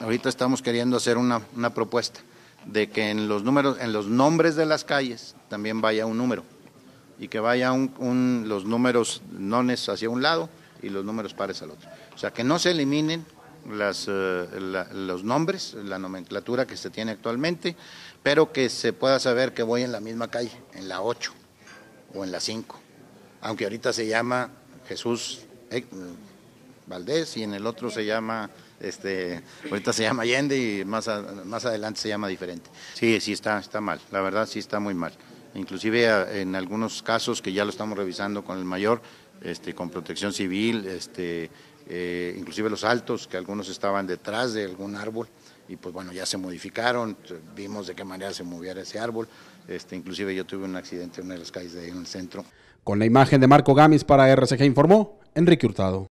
Ahorita estamos queriendo hacer una, propuesta de que en los números, en los nombres de las calles también vaya un número y que vaya un, los números nones hacia un lado y los números pares al otro. O sea, que no se eliminen las, eh, los nombres, la nomenclatura que se tiene actualmente, pero que se pueda saber que voy en la misma calle, en la 8 o en la 5, aunque ahorita se llama Jesús, eh, Valdés y en el otro se llama, este, ahorita se llama Allende y más, más adelante se llama diferente. Sí, sí está, está mal, la verdad sí está muy mal. Inclusive en algunos casos que ya lo estamos revisando con el mayor, este, con protección civil, este, eh, inclusive los altos, que algunos estaban detrás de algún árbol y pues bueno, ya se modificaron, vimos de qué manera se moviera ese árbol, este, inclusive yo tuve un accidente en una de las calles de ahí en el centro. Con la imagen de Marco Gamis para RCG informó Enrique Hurtado.